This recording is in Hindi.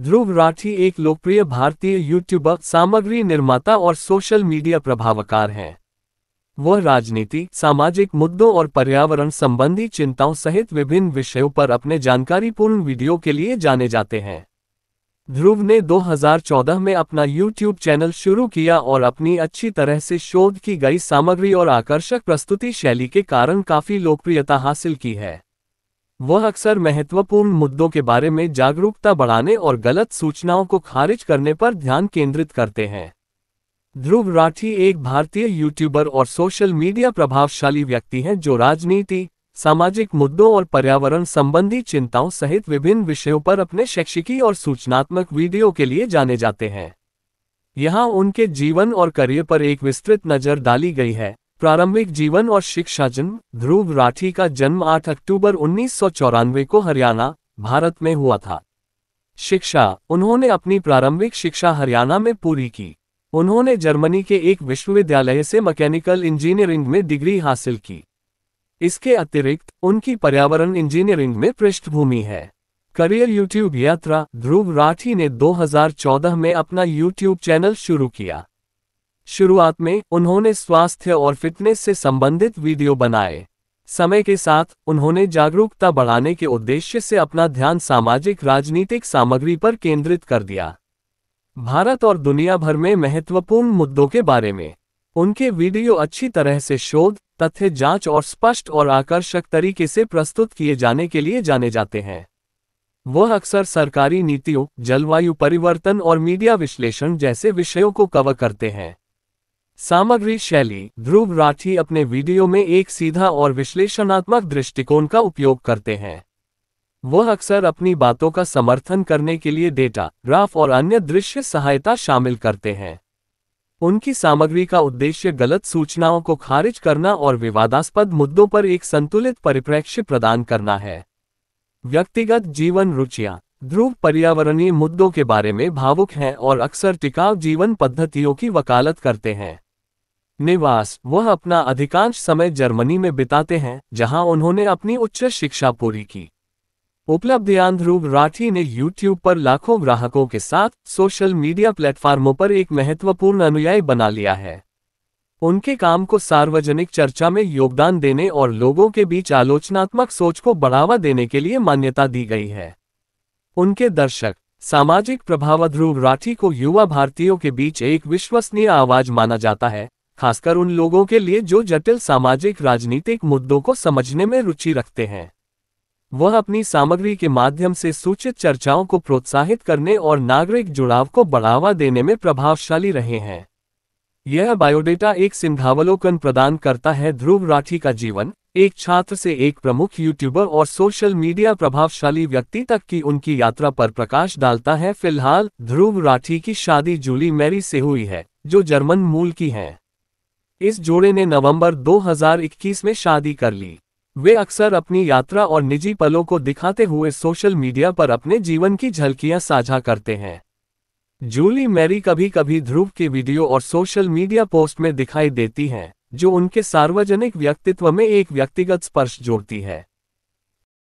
ध्रुव राठी एक लोकप्रिय भारतीय यूट्यूबर सामग्री निर्माता और सोशल मीडिया प्रभावकार हैं वह राजनीति सामाजिक मुद्दों और पर्यावरण संबंधी चिंताओं सहित विभिन्न विषयों पर अपने जानकारीपूर्ण वीडियो के लिए जाने जाते हैं ध्रुव ने 2014 में अपना यूट्यूब चैनल शुरू किया और अपनी अच्छी तरह से शोध की गई सामग्री और आकर्षक प्रस्तुति शैली के कारण काफी लोकप्रियता हासिल की है वह अक्सर महत्वपूर्ण मुद्दों के बारे में जागरूकता बढ़ाने और गलत सूचनाओं को खारिज करने पर ध्यान केंद्रित करते हैं ध्रुव राठी एक भारतीय यूट्यूबर और सोशल मीडिया प्रभावशाली व्यक्ति हैं जो राजनीति सामाजिक मुद्दों और पर्यावरण संबंधी चिंताओं सहित विभिन्न विषयों पर अपने शैक्षिकी और सूचनात्मक वीडियो के लिए जाने जाते हैं यहाँ उनके जीवन और करियर पर एक विस्तृत नज़र डाली गई है प्रारंभिक जीवन और शिक्षा जन्म ध्रुव राठी का जन्म 8 अक्टूबर उन्नीस को हरियाणा भारत में हुआ था शिक्षा उन्होंने अपनी प्रारंभिक शिक्षा हरियाणा में पूरी की उन्होंने जर्मनी के एक विश्वविद्यालय से मैकेनिकल इंजीनियरिंग में डिग्री हासिल की इसके अतिरिक्त उनकी पर्यावरण इंजीनियरिंग में पृष्ठभूमि है करियर यूट्यूब यात्रा ध्रुव राठी ने 2014 में अपना यूट्यूब चैनल शुरू किया शुरुआत में उन्होंने स्वास्थ्य और फिटनेस से संबंधित वीडियो बनाए समय के साथ उन्होंने जागरूकता बढ़ाने के उद्देश्य से अपना ध्यान सामाजिक राजनीतिक सामग्री पर केंद्रित कर दिया भारत और दुनिया भर में महत्वपूर्ण मुद्दों के बारे में उनके वीडियो अच्छी तरह से शोध तथ्य जांच और स्पष्ट और आकर्षक तरीके से प्रस्तुत किए जाने के लिए जाने जाते हैं वह अक्सर सरकारी नीतियों जलवायु परिवर्तन और मीडिया विश्लेषण जैसे विषयों को कवर करते हैं सामग्री शैली ध्रुव राठी अपने वीडियो में एक सीधा और विश्लेषणात्मक दृष्टिकोण का उपयोग करते हैं वह अक्सर अपनी बातों का समर्थन करने के लिए डेटा ग्राफ और अन्य दृश्य सहायता शामिल करते हैं उनकी सामग्री का उद्देश्य गलत सूचनाओं को खारिज करना और विवादास्पद मुद्दों पर एक संतुलित परिप्रेक्ष्य प्रदान करना है व्यक्तिगत जीवन रुचियां ध्रुव पर्यावरणीय मुद्दों के बारे में भावुक हैं और अक्सर टिकाऊ जीवन पद्धतियों की वकालत करते हैं निवास वह अपना अधिकांश समय जर्मनी में बिताते हैं जहां उन्होंने अपनी उच्च शिक्षा पूरी की उपलब्धियां ध्रुव राठी ने यूट्यूब पर लाखों ग्राहकों के साथ सोशल मीडिया प्लेटफार्मों पर एक महत्वपूर्ण अनुयायी बना लिया है उनके काम को सार्वजनिक चर्चा में योगदान देने और लोगों के बीच आलोचनात्मक सोच को बढ़ावा देने के लिए मान्यता दी गई है उनके दर्शक सामाजिक प्रभाव ध्रुव राठी को युवा भारतीयों के बीच एक विश्वसनीय आवाज माना जाता है खासकर उन लोगों के लिए जो जटिल सामाजिक राजनीतिक मुद्दों को समझने में रुचि रखते हैं वह अपनी सामग्री के माध्यम से सूचित चर्चाओं को प्रोत्साहित करने और नागरिक जुड़ाव को बढ़ावा देने में प्रभावशाली रहे हैं यह बायोडेटा एक सिंधावलोकन प्रदान करता है ध्रुव राठी का जीवन एक छात्र से एक प्रमुख यूट्यूबर और सोशल मीडिया प्रभावशाली व्यक्ति तक की उनकी यात्रा पर प्रकाश डालता है फिलहाल ध्रुव राठी की शादी जूली मैरी से हुई है जो जर्मन मूल की हैं इस जोड़े ने नवंबर 2021 में शादी कर ली वे अक्सर अपनी यात्रा और निजी पलों को दिखाते हुए सोशल मीडिया पर अपने जीवन की झलकियां साझा करते हैं जूली मैरी कभी कभी ध्रुव के वीडियो और सोशल मीडिया पोस्ट में दिखाई देती हैं जो उनके सार्वजनिक व्यक्तित्व में एक व्यक्तिगत स्पर्श जोड़ती है